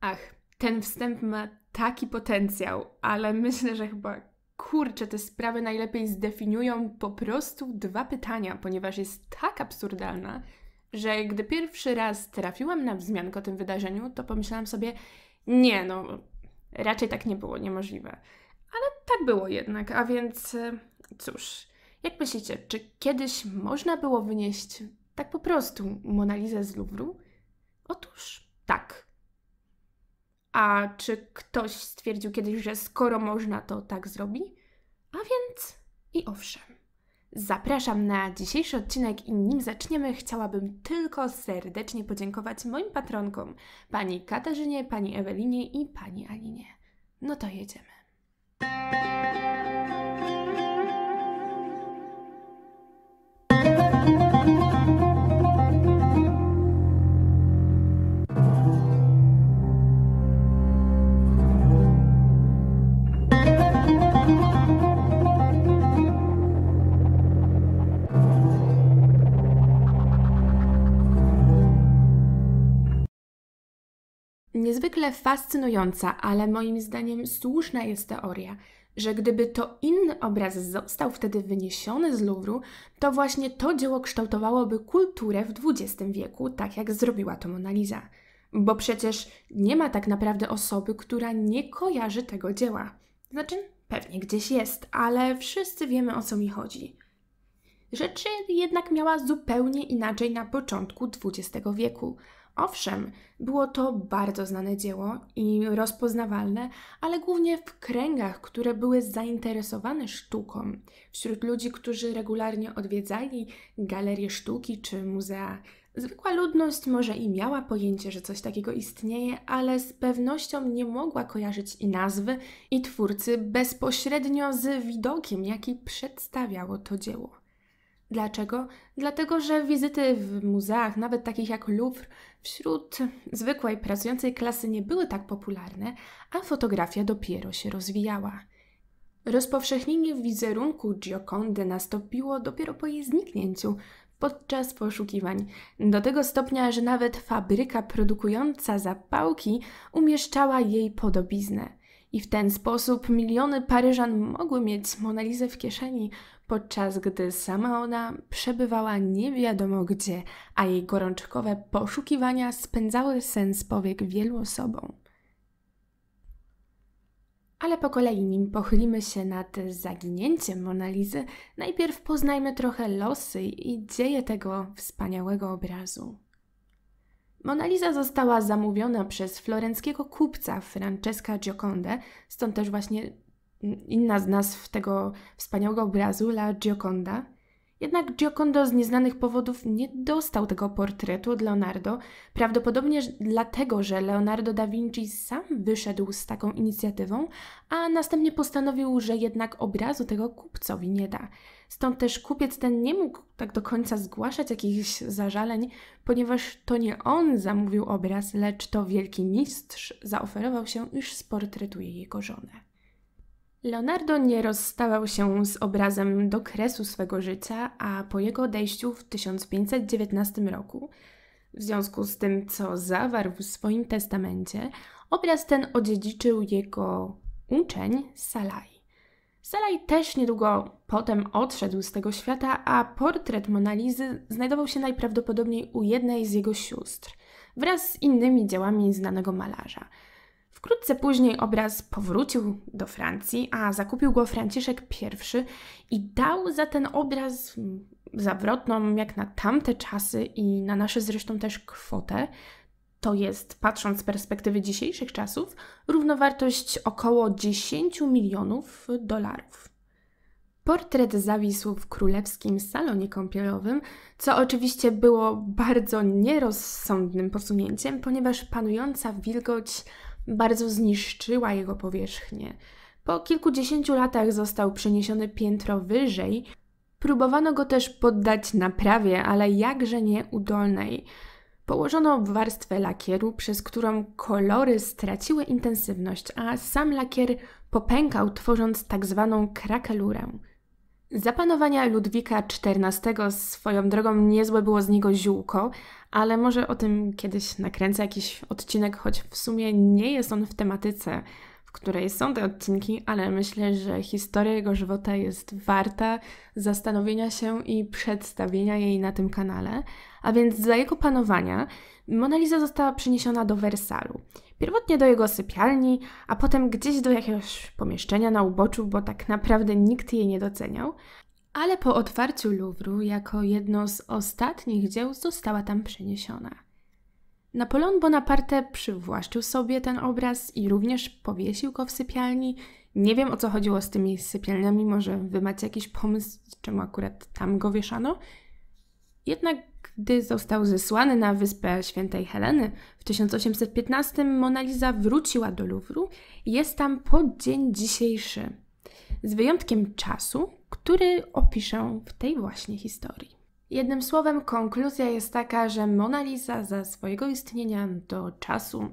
Ach, ten wstęp ma taki potencjał, ale myślę, że chyba kurczę, te sprawy najlepiej zdefiniują po prostu dwa pytania, ponieważ jest tak absurdalna, że gdy pierwszy raz trafiłam na wzmiankę o tym wydarzeniu, to pomyślałam sobie, nie, no raczej tak nie było, niemożliwe. Ale tak było jednak, a więc e, cóż, jak myślicie, czy kiedyś można było wynieść tak po prostu Monalizę z Luwru? Otóż tak. A czy ktoś stwierdził kiedyś, że skoro można, to tak zrobi? A więc i owszem. Zapraszam na dzisiejszy odcinek i nim zaczniemy, chciałabym tylko serdecznie podziękować moim patronkom, pani Katarzynie, pani Ewelinie i pani Alinie. No to jedziemy. niezwykle fascynująca, ale moim zdaniem słuszna jest teoria, że gdyby to inny obraz został wtedy wyniesiony z Louvru, to właśnie to dzieło kształtowałoby kulturę w XX wieku, tak jak zrobiła to Mona Lisa. Bo przecież nie ma tak naprawdę osoby, która nie kojarzy tego dzieła. Znaczy, pewnie gdzieś jest, ale wszyscy wiemy o co mi chodzi. Rzeczy jednak miała zupełnie inaczej na początku XX wieku. Owszem, było to bardzo znane dzieło i rozpoznawalne, ale głównie w kręgach, które były zainteresowane sztuką, wśród ludzi, którzy regularnie odwiedzali galerie sztuki czy muzea. Zwykła ludność może i miała pojęcie, że coś takiego istnieje, ale z pewnością nie mogła kojarzyć i nazwy, i twórcy bezpośrednio z widokiem, jaki przedstawiało to dzieło. Dlaczego? Dlatego, że wizyty w muzeach, nawet takich jak Louvre, wśród zwykłej pracującej klasy nie były tak popularne, a fotografia dopiero się rozwijała. Rozpowszechnienie wizerunku Giocondy nastąpiło dopiero po jej zniknięciu podczas poszukiwań, do tego stopnia, że nawet fabryka produkująca zapałki umieszczała jej podobiznę. I w ten sposób miliony Paryżan mogły mieć Monalizę w kieszeni, podczas gdy sama ona przebywała nie wiadomo gdzie, a jej gorączkowe poszukiwania spędzały sens powiek wielu osobom. Ale po kolei, nim pochylimy się nad zaginięciem Monalizy, najpierw poznajmy trochę losy i dzieje tego wspaniałego obrazu. Monaliza została zamówiona przez florenckiego kupca Francesca Gioconde, stąd też właśnie inna z nazw tego wspaniałego obrazu, La Gioconda. Jednak Giocondo z nieznanych powodów nie dostał tego portretu od Leonardo, prawdopodobnie dlatego, że Leonardo da Vinci sam wyszedł z taką inicjatywą, a następnie postanowił, że jednak obrazu tego kupcowi nie da. Stąd też kupiec ten nie mógł tak do końca zgłaszać jakichś zażaleń, ponieważ to nie on zamówił obraz, lecz to wielki mistrz zaoferował się, iż sportretuje jego żonę. Leonardo nie rozstawał się z obrazem do kresu swego życia, a po jego odejściu w 1519 roku, w związku z tym, co zawarł w swoim testamencie, obraz ten odziedziczył jego uczeń Salai. Salai też niedługo potem odszedł z tego świata, a portret Monalizy znajdował się najprawdopodobniej u jednej z jego sióstr, wraz z innymi dziełami znanego malarza – Wkrótce później obraz powrócił do Francji, a zakupił go Franciszek I i dał za ten obraz zawrotną, jak na tamte czasy i na nasze zresztą też kwotę, to jest, patrząc z perspektywy dzisiejszych czasów, równowartość około 10 milionów dolarów. Portret zawisł w królewskim salonie kąpielowym, co oczywiście było bardzo nierozsądnym posunięciem, ponieważ panująca wilgoć bardzo zniszczyła jego powierzchnię. Po kilkudziesięciu latach został przeniesiony piętro wyżej. Próbowano go też poddać naprawie, ale jakże nieudolnej. Położono warstwę lakieru, przez którą kolory straciły intensywność, a sam lakier popękał, tworząc tak zwaną krakelurę. Zapanowania Ludwika XIV swoją drogą niezłe było z niego ziółko, ale może o tym kiedyś nakręcę jakiś odcinek, choć w sumie nie jest on w tematyce, w której są te odcinki, ale myślę, że historia jego żywota jest warta zastanowienia się i przedstawienia jej na tym kanale. A więc za jego panowania Mona Lisa została przeniesiona do Wersalu. Pierwotnie do jego sypialni, a potem gdzieś do jakiegoś pomieszczenia na uboczu, bo tak naprawdę nikt jej nie doceniał. Ale po otwarciu Louvru jako jedno z ostatnich dzieł, została tam przeniesiona. Napoleon Bonaparte przywłaszczył sobie ten obraz i również powiesił go w sypialni. Nie wiem o co chodziło z tymi sypialniami, może wy macie jakiś pomysł, czemu akurat tam go wieszano. Jednak gdy został zesłany na wyspę Świętej Heleny w 1815, Mona Lisa wróciła do Luwru i jest tam po dzień dzisiejszy, z wyjątkiem czasu, który opiszę w tej właśnie historii. Jednym słowem, konkluzja jest taka, że Mona Lisa za swojego istnienia do czasu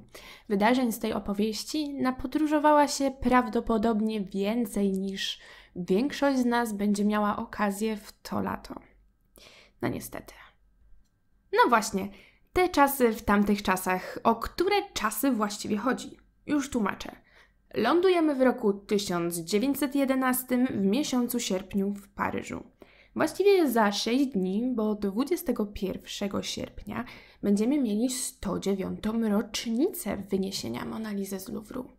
wydarzeń z tej opowieści napodróżowała się prawdopodobnie więcej niż większość z nas będzie miała okazję w to lato. No niestety. No właśnie, te czasy w tamtych czasach, o które czasy właściwie chodzi? Już tłumaczę. Lądujemy w roku 1911 w miesiącu sierpniu w Paryżu. Właściwie za 6 dni, bo 21 sierpnia będziemy mieli 109. rocznicę wyniesienia Monalizy z Louvru.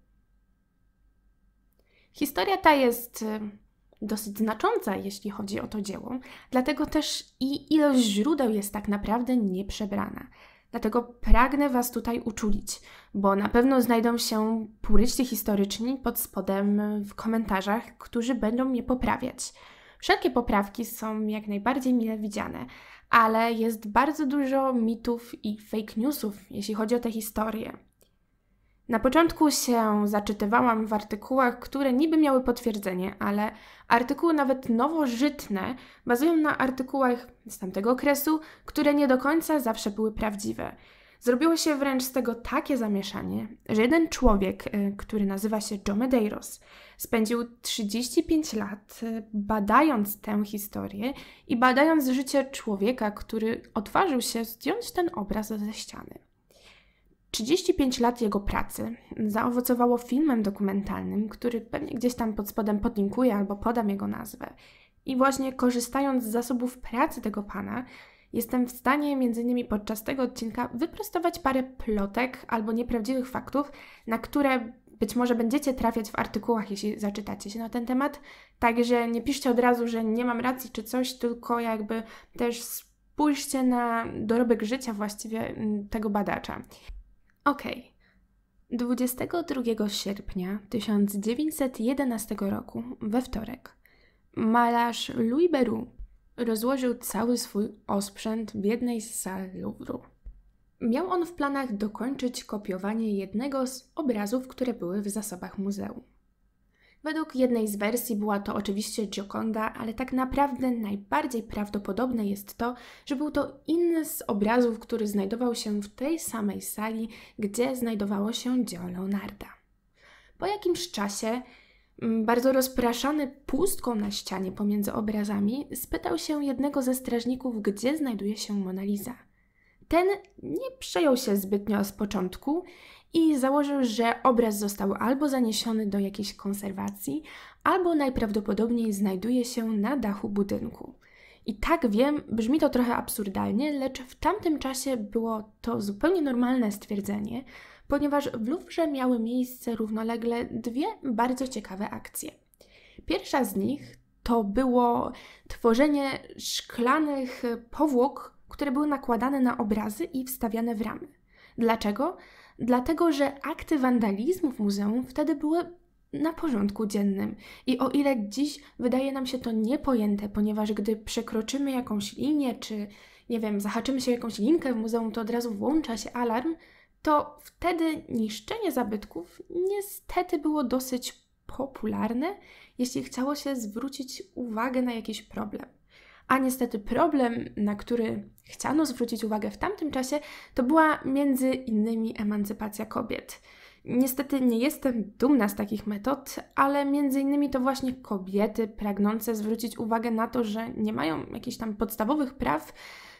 Historia ta jest dosyć znacząca, jeśli chodzi o to dzieło, dlatego też i ilość źródeł jest tak naprawdę nieprzebrana. Dlatego pragnę Was tutaj uczulić, bo na pewno znajdą się puryści historyczni pod spodem w komentarzach, którzy będą mnie poprawiać. Wszelkie poprawki są jak najbardziej mile widziane, ale jest bardzo dużo mitów i fake newsów, jeśli chodzi o tę historię. Na początku się zaczytywałam w artykułach, które niby miały potwierdzenie, ale artykuły nawet nowożytne bazują na artykułach z tamtego okresu, które nie do końca zawsze były prawdziwe. Zrobiło się wręcz z tego takie zamieszanie, że jeden człowiek, y, który nazywa się Joe Medeiros, spędził 35 lat y, badając tę historię i badając życie człowieka, który odważył się zdjąć ten obraz ze ściany. 35 lat jego pracy zaowocowało filmem dokumentalnym, który pewnie gdzieś tam pod spodem podlinkuję albo podam jego nazwę. I właśnie korzystając z zasobów pracy tego pana, jestem w stanie między innymi podczas tego odcinka wyprostować parę plotek albo nieprawdziwych faktów, na które być może będziecie trafiać w artykułach, jeśli zaczytacie się na ten temat. Także nie piszcie od razu, że nie mam racji czy coś, tylko jakby też spójrzcie na dorobek życia właściwie mm, tego badacza. Okej. Okay. 22 sierpnia 1911 roku, we wtorek, malarz Louis Beru rozłożył cały swój osprzęt w jednej z sal Louvru. Miał on w planach dokończyć kopiowanie jednego z obrazów, które były w zasobach muzeum. Według jednej z wersji była to oczywiście Gioconda, ale tak naprawdę najbardziej prawdopodobne jest to, że był to inny z obrazów, który znajdował się w tej samej sali, gdzie znajdowało się dzieło Leonarda. Po jakimś czasie, mm, bardzo rozpraszany pustką na ścianie pomiędzy obrazami, spytał się jednego ze strażników, gdzie znajduje się Mona Lisa. Ten nie przejął się zbytnio z początku i założył, że obraz został albo zaniesiony do jakiejś konserwacji, albo najprawdopodobniej znajduje się na dachu budynku. I tak wiem, brzmi to trochę absurdalnie, lecz w tamtym czasie było to zupełnie normalne stwierdzenie, ponieważ w Louvre miały miejsce równolegle dwie bardzo ciekawe akcje. Pierwsza z nich to było tworzenie szklanych powłok, które były nakładane na obrazy i wstawiane w ramy. Dlaczego? dlatego że akty wandalizmu w muzeum wtedy były na porządku dziennym. I o ile dziś wydaje nam się to niepojęte, ponieważ gdy przekroczymy jakąś linię, czy nie wiem, zahaczymy się jakąś linkę w muzeum, to od razu włącza się alarm, to wtedy niszczenie zabytków niestety było dosyć popularne, jeśli chciało się zwrócić uwagę na jakiś problem. A niestety problem, na który chciano zwrócić uwagę w tamtym czasie, to była między innymi emancypacja kobiet. Niestety nie jestem dumna z takich metod, ale między innymi to właśnie kobiety pragnące zwrócić uwagę na to, że nie mają jakichś tam podstawowych praw,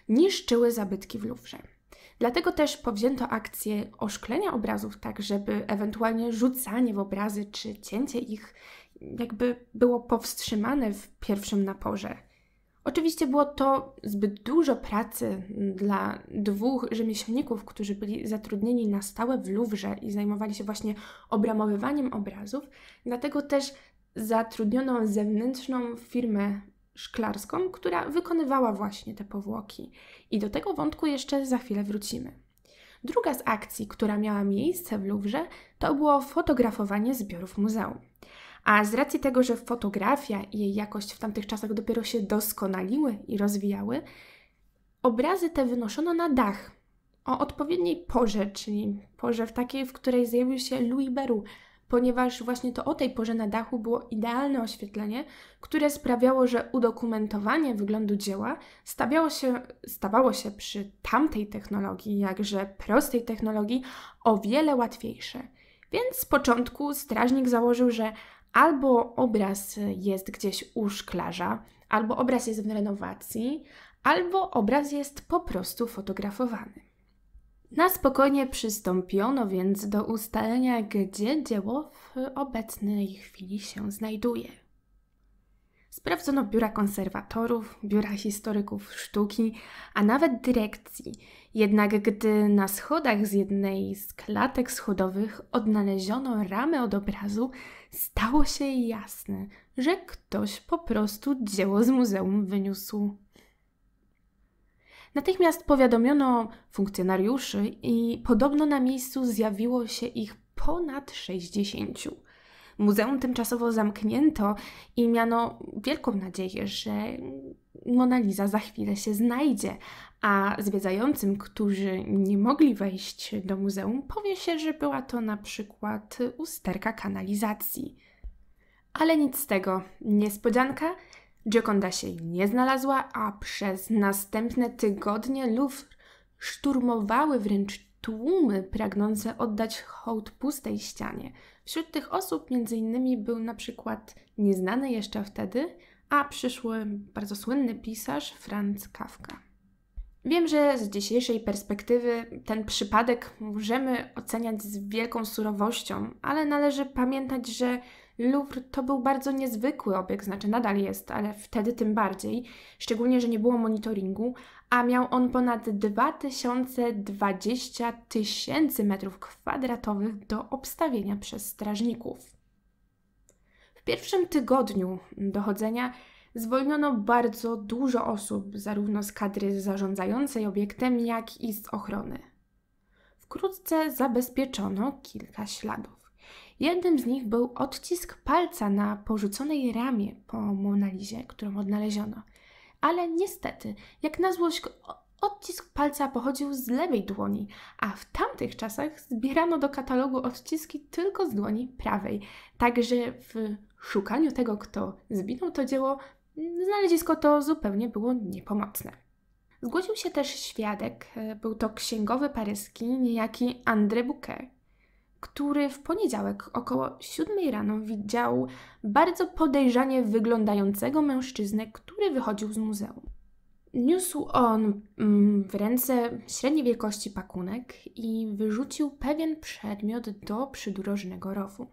niszczyły zabytki w Lufrze. Dlatego też powzięto akcję oszklenia obrazów, tak żeby ewentualnie rzucanie w obrazy czy cięcie ich jakby było powstrzymane w pierwszym naporze. Oczywiście było to zbyt dużo pracy dla dwóch rzemieślników, którzy byli zatrudnieni na stałe w Luwrze i zajmowali się właśnie obramowywaniem obrazów, dlatego też zatrudniono zewnętrzną firmę szklarską, która wykonywała właśnie te powłoki. I do tego wątku jeszcze za chwilę wrócimy. Druga z akcji, która miała miejsce w Luwrze, to było fotografowanie zbiorów muzeum. A z racji tego, że fotografia i jej jakość w tamtych czasach dopiero się doskonaliły i rozwijały, obrazy te wynoszono na dach o odpowiedniej porze, czyli porze w takiej, w której zjawił się Louis Beru, ponieważ właśnie to o tej porze na dachu było idealne oświetlenie, które sprawiało, że udokumentowanie wyglądu dzieła stawiało się, stawało się przy tamtej technologii, jakże prostej technologii, o wiele łatwiejsze. Więc z początku strażnik założył, że albo obraz jest gdzieś u szklarza, albo obraz jest w renowacji, albo obraz jest po prostu fotografowany. Na spokojnie przystąpiono więc do ustalenia, gdzie dzieło w obecnej chwili się znajduje. Sprawdzono biura konserwatorów, biura historyków sztuki, a nawet dyrekcji. Jednak gdy na schodach z jednej z klatek schodowych odnaleziono ramę od obrazu, stało się jasne, że ktoś po prostu dzieło z muzeum wyniósł. Natychmiast powiadomiono funkcjonariuszy i podobno na miejscu zjawiło się ich ponad 60. Muzeum tymczasowo zamknięto i miano wielką nadzieję, że Mona Lisa za chwilę się znajdzie, a zwiedzającym, którzy nie mogli wejść do muzeum, powie się, że była to na przykład usterka kanalizacji. Ale nic z tego, niespodzianka. Gioconda się nie znalazła, a przez następne tygodnie Louvre szturmowały wręcz tłumy pragnące oddać hołd pustej ścianie – Wśród tych osób m.in. był na przykład nieznany jeszcze wtedy, a przyszły bardzo słynny pisarz Franz Kafka. Wiem, że z dzisiejszej perspektywy ten przypadek możemy oceniać z wielką surowością, ale należy pamiętać, że Louvre to był bardzo niezwykły obiekt, znaczy nadal jest, ale wtedy tym bardziej, szczególnie, że nie było monitoringu, a miał on ponad 2020 tysięcy metrów kwadratowych do obstawienia przez strażników. W pierwszym tygodniu dochodzenia zwolniono bardzo dużo osób, zarówno z kadry zarządzającej obiektem, jak i z ochrony. Wkrótce zabezpieczono kilka śladów. Jednym z nich był odcisk palca na porzuconej ramie po Monalizie, którą odnaleziono. Ale niestety, jak na złość, odcisk palca pochodził z lewej dłoni, a w tamtych czasach zbierano do katalogu odciski tylko z dłoni prawej. Także w szukaniu tego, kto zbinął to dzieło, znalezisko to zupełnie było niepomocne. Zgłosił się też świadek, był to księgowy paryski, niejaki André Bouquet, który w poniedziałek około 7 rano widział bardzo podejrzanie wyglądającego mężczyznę, który wychodził z muzeum. Niósł on mm, w ręce średniej wielkości pakunek i wyrzucił pewien przedmiot do przydrożnego rowu.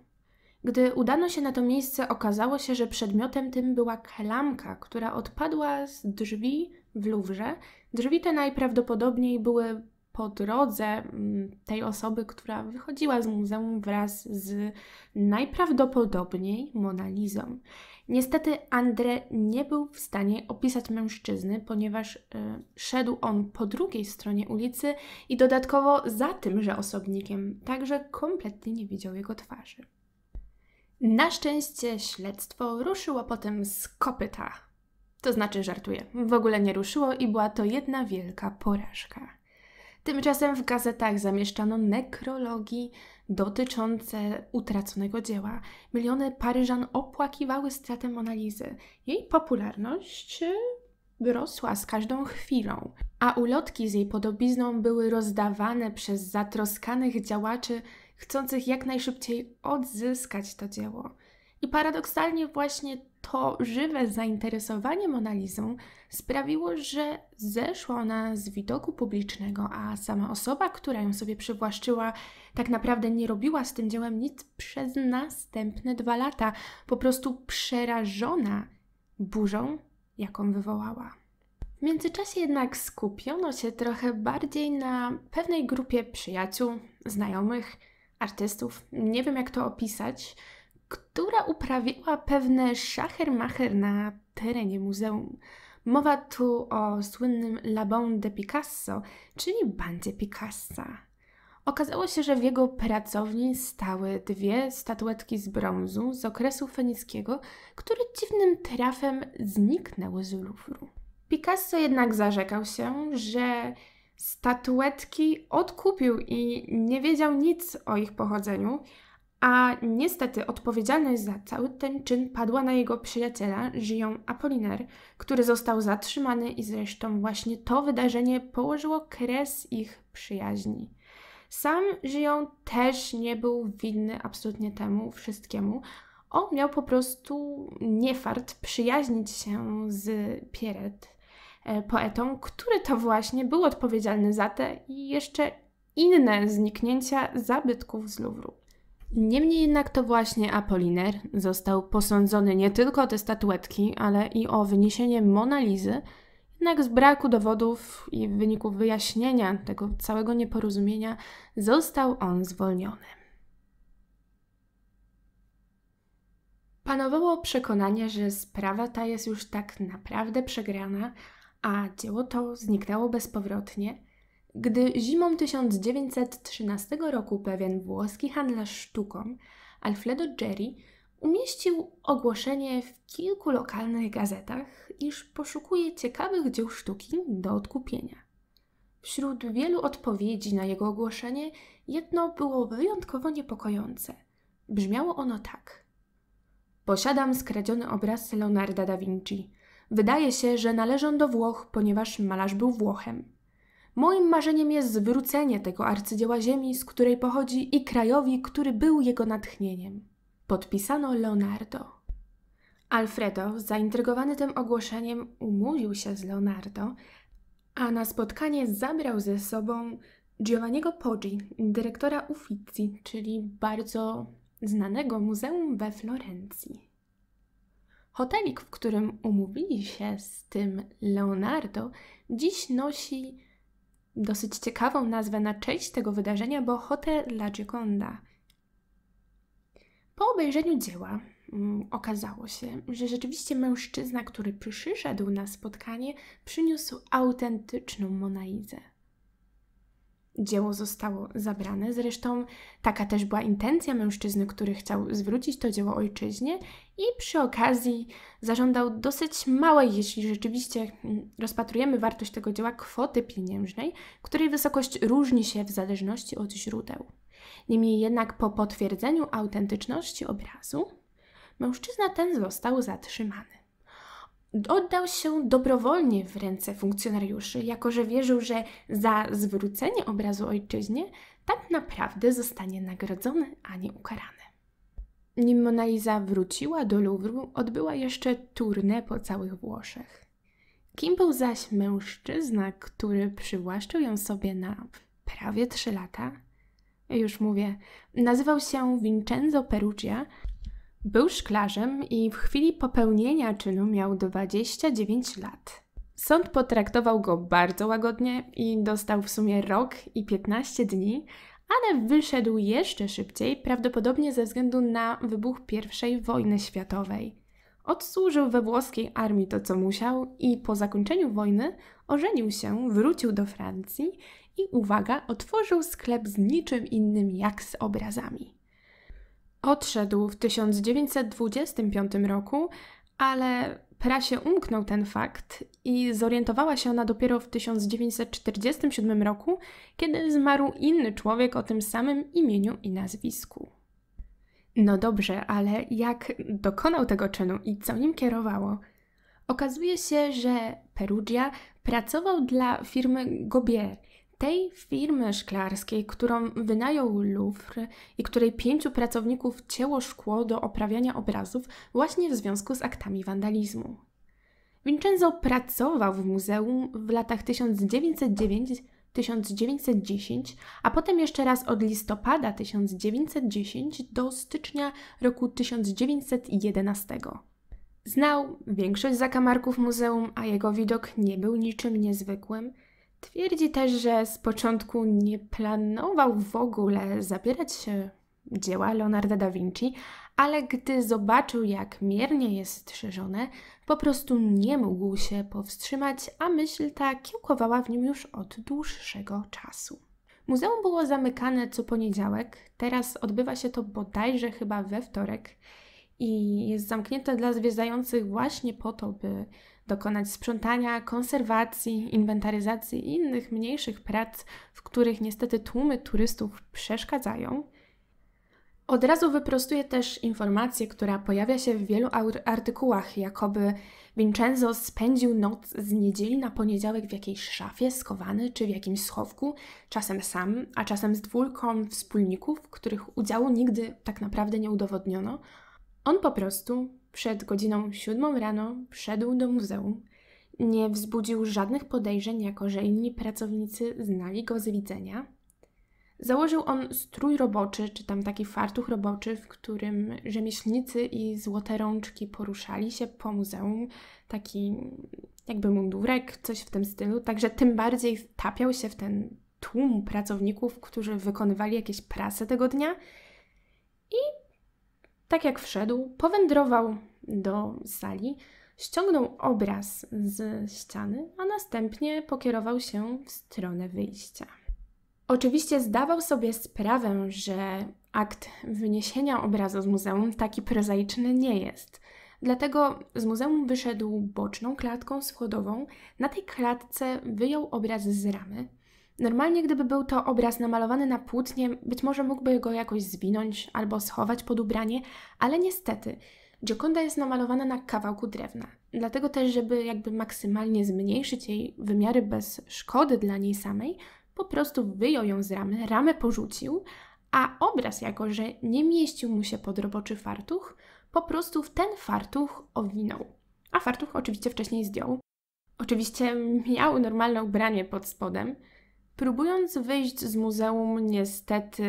Gdy udano się na to miejsce, okazało się, że przedmiotem tym była klamka, która odpadła z drzwi w Luwrze. Drzwi te najprawdopodobniej były po drodze mm, tej osoby, która wychodziła z muzeum wraz z najprawdopodobniej Monalizą. Niestety André nie był w stanie opisać mężczyzny, ponieważ y, szedł on po drugiej stronie ulicy i dodatkowo za tymże osobnikiem, także kompletnie nie widział jego twarzy. Na szczęście śledztwo ruszyło potem z kopyta. To znaczy, żartuję, w ogóle nie ruszyło i była to jedna wielka porażka. Tymczasem w gazetach zamieszczano nekrologii dotyczące utraconego dzieła. Miliony Paryżan opłakiwały stratę Monalizy. Jej popularność y, rosła z każdą chwilą, a ulotki z jej podobizną były rozdawane przez zatroskanych działaczy chcących jak najszybciej odzyskać to dzieło. I paradoksalnie właśnie to żywe zainteresowanie Monalizą sprawiło, że zeszła ona z widoku publicznego, a sama osoba, która ją sobie przywłaszczyła, tak naprawdę nie robiła z tym dziełem nic przez następne dwa lata, po prostu przerażona burzą, jaką wywołała. W międzyczasie jednak skupiono się trochę bardziej na pewnej grupie przyjaciół, znajomych, artystów. Nie wiem, jak to opisać która uprawiała pewne szachermacher na terenie muzeum. Mowa tu o słynnym Labon de Picasso, czyli bandzie Picassa. Okazało się, że w jego pracowni stały dwie statuetki z brązu z okresu fenickiego, które dziwnym trafem zniknęły z Louvru. Picasso jednak zarzekał się, że statuetki odkupił i nie wiedział nic o ich pochodzeniu, a niestety odpowiedzialność za cały ten czyn padła na jego przyjaciela, żyją Apoliner, który został zatrzymany i zresztą właśnie to wydarzenie położyło kres ich przyjaźni. Sam żyją też nie był winny absolutnie temu wszystkiemu. On miał po prostu niefart przyjaźnić się z Pierret, e, poetą, który to właśnie był odpowiedzialny za te i jeszcze inne zniknięcia zabytków z Louvru. Niemniej jednak to właśnie Apolliner został posądzony nie tylko o te statuetki, ale i o wyniesienie Monalizy, jednak z braku dowodów i w wyniku wyjaśnienia tego całego nieporozumienia został on zwolniony. Panowało przekonanie, że sprawa ta jest już tak naprawdę przegrana, a dzieło to zniknęło bezpowrotnie – gdy zimą 1913 roku pewien włoski handlarz sztuką, Alfredo Jerry, umieścił ogłoszenie w kilku lokalnych gazetach, iż poszukuje ciekawych dzieł sztuki do odkupienia. Wśród wielu odpowiedzi na jego ogłoszenie jedno było wyjątkowo niepokojące. Brzmiało ono tak. Posiadam skradziony obraz Leonarda da Vinci. Wydaje się, że należą do Włoch, ponieważ malarz był Włochem. Moim marzeniem jest zwrócenie tego arcydzieła ziemi, z której pochodzi, i krajowi, który był jego natchnieniem. Podpisano Leonardo. Alfredo, zaintrygowany tym ogłoszeniem, umówił się z Leonardo, a na spotkanie zabrał ze sobą Giovanniego Poggi, dyrektora Uffizi, czyli bardzo znanego muzeum we Florencji. Hotelik, w którym umówili się z tym Leonardo, dziś nosi dosyć ciekawą nazwę na część tego wydarzenia, bo Hotel La Gioconda. Po obejrzeniu dzieła um, okazało się, że rzeczywiście mężczyzna, który przyszedł na spotkanie, przyniósł autentyczną Monalizę dzieło zostało zabrane. Zresztą taka też była intencja mężczyzny, który chciał zwrócić to dzieło ojczyźnie i przy okazji zażądał dosyć małej, jeśli rzeczywiście mm, rozpatrujemy wartość tego dzieła, kwoty pieniężnej, której wysokość różni się w zależności od źródeł. Niemniej jednak po potwierdzeniu autentyczności obrazu mężczyzna ten został zatrzymany oddał się dobrowolnie w ręce funkcjonariuszy, jako że wierzył, że za zwrócenie obrazu ojczyźnie tak naprawdę zostanie nagrodzony, a nie ukarany. Nim Mona Lisa wróciła do Louvru, odbyła jeszcze turnę po całych Włoszech. Kim był zaś mężczyzna, który przywłaszczył ją sobie na prawie trzy lata? Już mówię, nazywał się Vincenzo Perugia był szklarzem i w chwili popełnienia czynu miał 29 lat. Sąd potraktował go bardzo łagodnie i dostał w sumie rok i 15 dni, ale wyszedł jeszcze szybciej, prawdopodobnie ze względu na wybuch I wojny światowej. Odsłużył we włoskiej armii to, co musiał, i po zakończeniu wojny ożenił się, wrócił do Francji i, uwaga, otworzył sklep z niczym innym jak z obrazami. Odszedł w 1925 roku, ale prasie umknął ten fakt i zorientowała się ona dopiero w 1947 roku, kiedy zmarł inny człowiek o tym samym imieniu i nazwisku. No dobrze, ale jak dokonał tego czynu i co nim kierowało? Okazuje się, że Perugia pracował dla firmy Gobier – tej firmy szklarskiej, którą wynajął Louvre i której pięciu pracowników cięło szkło do oprawiania obrazów właśnie w związku z aktami wandalizmu. Vincenzo pracował w muzeum w latach 1909-1910, a potem jeszcze raz od listopada 1910 do stycznia roku 1911. Znał większość zakamarków muzeum, a jego widok nie był niczym niezwykłym. Twierdzi też, że z początku nie planował w ogóle zabierać się dzieła Leonarda da Vinci, ale gdy zobaczył, jak miernie jest strzeżone, po prostu nie mógł się powstrzymać, a myśl ta kiełkowała w nim już od dłuższego czasu. Muzeum było zamykane co poniedziałek, teraz odbywa się to bodajże chyba we wtorek i jest zamknięte dla zwiedzających właśnie po to, by dokonać sprzątania, konserwacji, inwentaryzacji i innych mniejszych prac, w których niestety tłumy turystów przeszkadzają. Od razu wyprostuję też informację, która pojawia się w wielu artykułach, jakoby Vincenzo spędził noc z niedzieli na poniedziałek w jakiejś szafie, skowany czy w jakimś schowku, czasem sam, a czasem z dwójką wspólników, których udziału nigdy tak naprawdę nie udowodniono, on po prostu przed godziną siódmą rano wszedł do muzeum. Nie wzbudził żadnych podejrzeń, jako że inni pracownicy znali go z widzenia. Założył on strój roboczy, czy tam taki fartuch roboczy, w którym rzemieślnicy i złote rączki poruszali się po muzeum, taki jakby mundurek, coś w tym stylu. Także tym bardziej wtapiał się w ten tłum pracowników, którzy wykonywali jakieś prasy tego dnia. I tak jak wszedł, powędrował do sali, ściągnął obraz z ściany, a następnie pokierował się w stronę wyjścia. Oczywiście zdawał sobie sprawę, że akt wyniesienia obrazu z muzeum taki prozaiczny nie jest. Dlatego z muzeum wyszedł boczną klatką schodową. Na tej klatce wyjął obraz z ramy, Normalnie, gdyby był to obraz namalowany na płótnie, być może mógłby go jakoś zwinąć albo schować pod ubranie, ale niestety Gioconda jest namalowana na kawałku drewna. Dlatego też, żeby jakby maksymalnie zmniejszyć jej wymiary bez szkody dla niej samej, po prostu wyjął ją z ramy, ramę porzucił, a obraz jako, że nie mieścił mu się pod roboczy fartuch, po prostu w ten fartuch owinął. A fartuch oczywiście wcześniej zdjął. Oczywiście miał normalne ubranie pod spodem, Próbując wyjść z muzeum, niestety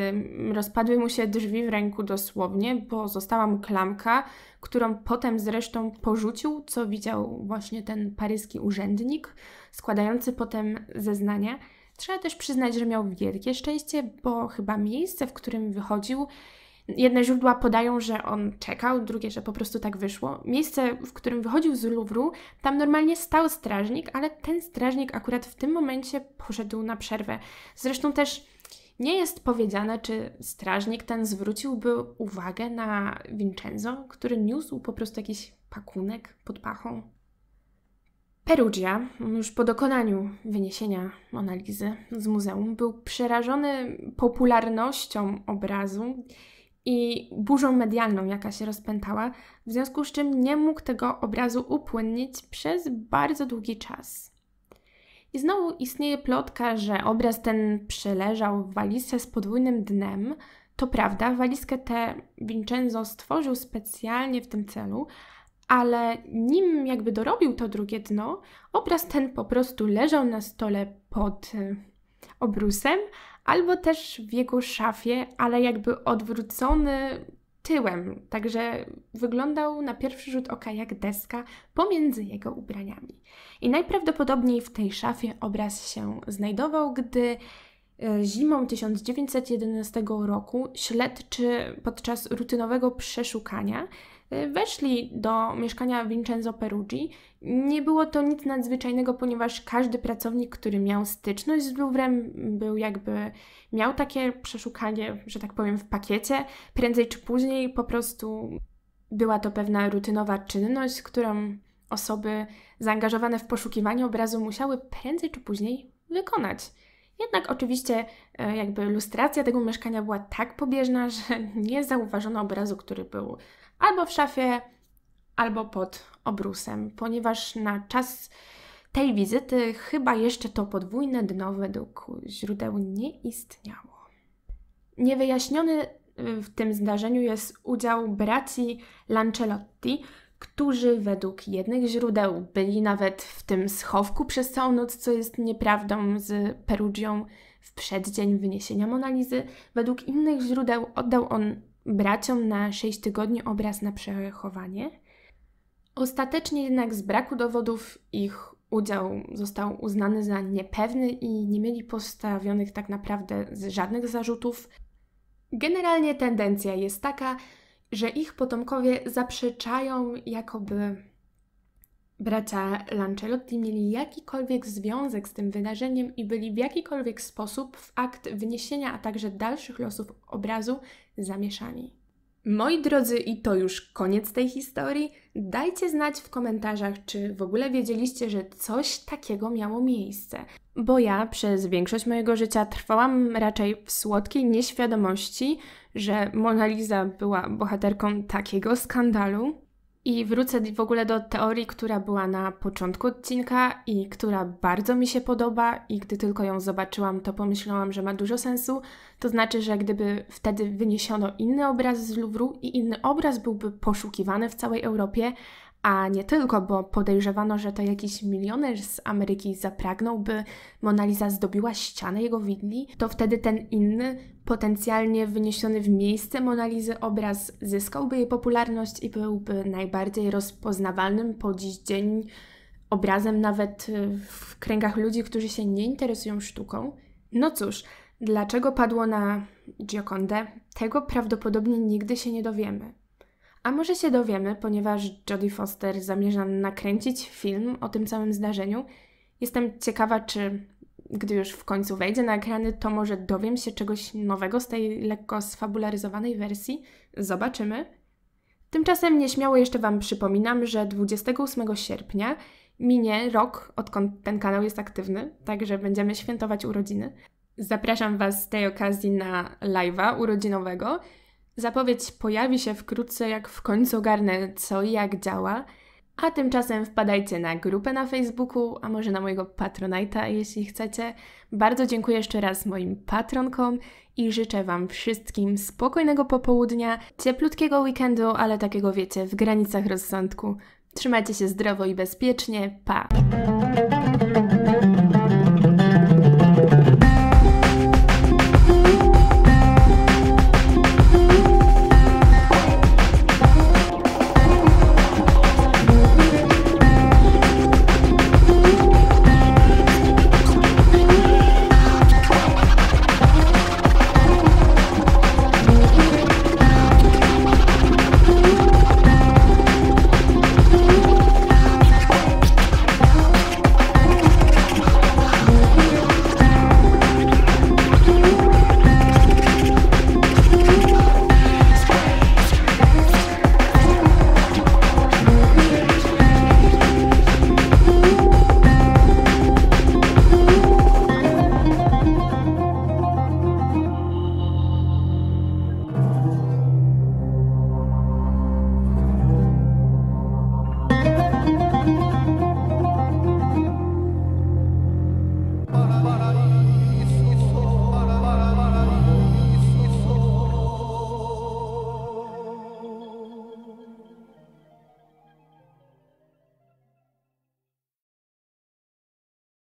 rozpadły mu się drzwi w ręku dosłownie, bo została mu klamka, którą potem zresztą porzucił, co widział właśnie ten paryski urzędnik, składający potem zeznania. Trzeba też przyznać, że miał wielkie szczęście, bo chyba miejsce, w którym wychodził, Jedne źródła podają, że on czekał, drugie, że po prostu tak wyszło. Miejsce, w którym wychodził z Luwru, tam normalnie stał strażnik, ale ten strażnik akurat w tym momencie poszedł na przerwę. Zresztą też nie jest powiedziane, czy strażnik ten zwróciłby uwagę na Vincenzo, który niósł po prostu jakiś pakunek pod pachą. Perugia, już po dokonaniu wyniesienia analizy z muzeum, był przerażony popularnością obrazu i burzą medialną, jaka się rozpętała, w związku z czym nie mógł tego obrazu upłynnić przez bardzo długi czas. I znowu istnieje plotka, że obraz ten przeleżał w walizce z podwójnym dnem. To prawda, walizkę tę Vincenzo stworzył specjalnie w tym celu, ale nim jakby dorobił to drugie dno, obraz ten po prostu leżał na stole pod e, obrusem, albo też w jego szafie, ale jakby odwrócony tyłem, także wyglądał na pierwszy rzut oka jak deska pomiędzy jego ubraniami. I najprawdopodobniej w tej szafie obraz się znajdował, gdy e, Zimą 1911 roku śledczy podczas rutynowego przeszukania Y, weszli do mieszkania Vincenzo Perugii. Nie było to nic nadzwyczajnego, ponieważ każdy pracownik, który miał styczność z Louvrem, był jakby miał takie przeszukanie, że tak powiem, w pakiecie. Prędzej czy później po prostu była to pewna rutynowa czynność, którą osoby zaangażowane w poszukiwanie obrazu musiały prędzej czy później wykonać. Jednak oczywiście e, jakby lustracja tego mieszkania była tak pobieżna, że nie zauważono obrazu, który był albo w szafie, albo pod obrusem, ponieważ na czas tej wizyty chyba jeszcze to podwójne dno według źródeł nie istniało. Niewyjaśniony y, w tym zdarzeniu jest udział braci Lancelotti, którzy według jednych źródeł byli nawet w tym schowku przez całą noc, co jest nieprawdą z Perugią w przeddzień wyniesienia Monalizy. Według innych źródeł oddał on braciom na 6 tygodni obraz na przechowanie. Ostatecznie jednak z braku dowodów ich udział został uznany za niepewny i nie mieli postawionych tak naprawdę żadnych zarzutów. Generalnie tendencja jest taka, że ich potomkowie zaprzeczają, jakoby bracia Lancelotti mieli jakikolwiek związek z tym wydarzeniem i byli w jakikolwiek sposób w akt wyniesienia, a także dalszych losów obrazu zamieszani. Moi drodzy, i to już koniec tej historii. Dajcie znać w komentarzach, czy w ogóle wiedzieliście, że coś takiego miało miejsce. Bo ja przez większość mojego życia trwałam raczej w słodkiej nieświadomości, że Mona Lisa była bohaterką takiego skandalu. I wrócę w ogóle do teorii, która była na początku odcinka i która bardzo mi się podoba, i gdy tylko ją zobaczyłam, to pomyślałam, że ma dużo sensu. To znaczy, że gdyby wtedy wyniesiono inny obraz z Louvru i inny obraz byłby poszukiwany w całej Europie, a nie tylko, bo podejrzewano, że to jakiś milioner z Ameryki zapragnął, by Monaliza zdobiła ścianę jego widli, to wtedy ten inny, potencjalnie wyniesiony w miejsce Monalizy obraz zyskałby jej popularność i byłby najbardziej rozpoznawalnym po dziś dzień obrazem nawet y, w kręgach ludzi, którzy się nie interesują sztuką. No cóż, dlaczego padło na Giocondę, tego prawdopodobnie nigdy się nie dowiemy. A może się dowiemy, ponieważ Jodie Foster zamierza nakręcić film o tym całym zdarzeniu. Jestem ciekawa, czy gdy już w końcu wejdzie na ekrany, to może dowiem się czegoś nowego z tej lekko sfabularyzowanej wersji. Zobaczymy. Tymczasem nieśmiało jeszcze Wam przypominam, że 28 sierpnia minie rok, odkąd ten kanał jest aktywny, także będziemy świętować urodziny. Zapraszam Was z tej okazji na live'a urodzinowego. Zapowiedź pojawi się wkrótce, jak w końcu ogarnę co i jak działa. A tymczasem wpadajcie na grupę na Facebooku, a może na mojego patronajta, jeśli chcecie. Bardzo dziękuję jeszcze raz moim patronkom i życzę Wam wszystkim spokojnego popołudnia, cieplutkiego weekendu, ale takiego wiecie, w granicach rozsądku. Trzymajcie się zdrowo i bezpiecznie. Pa!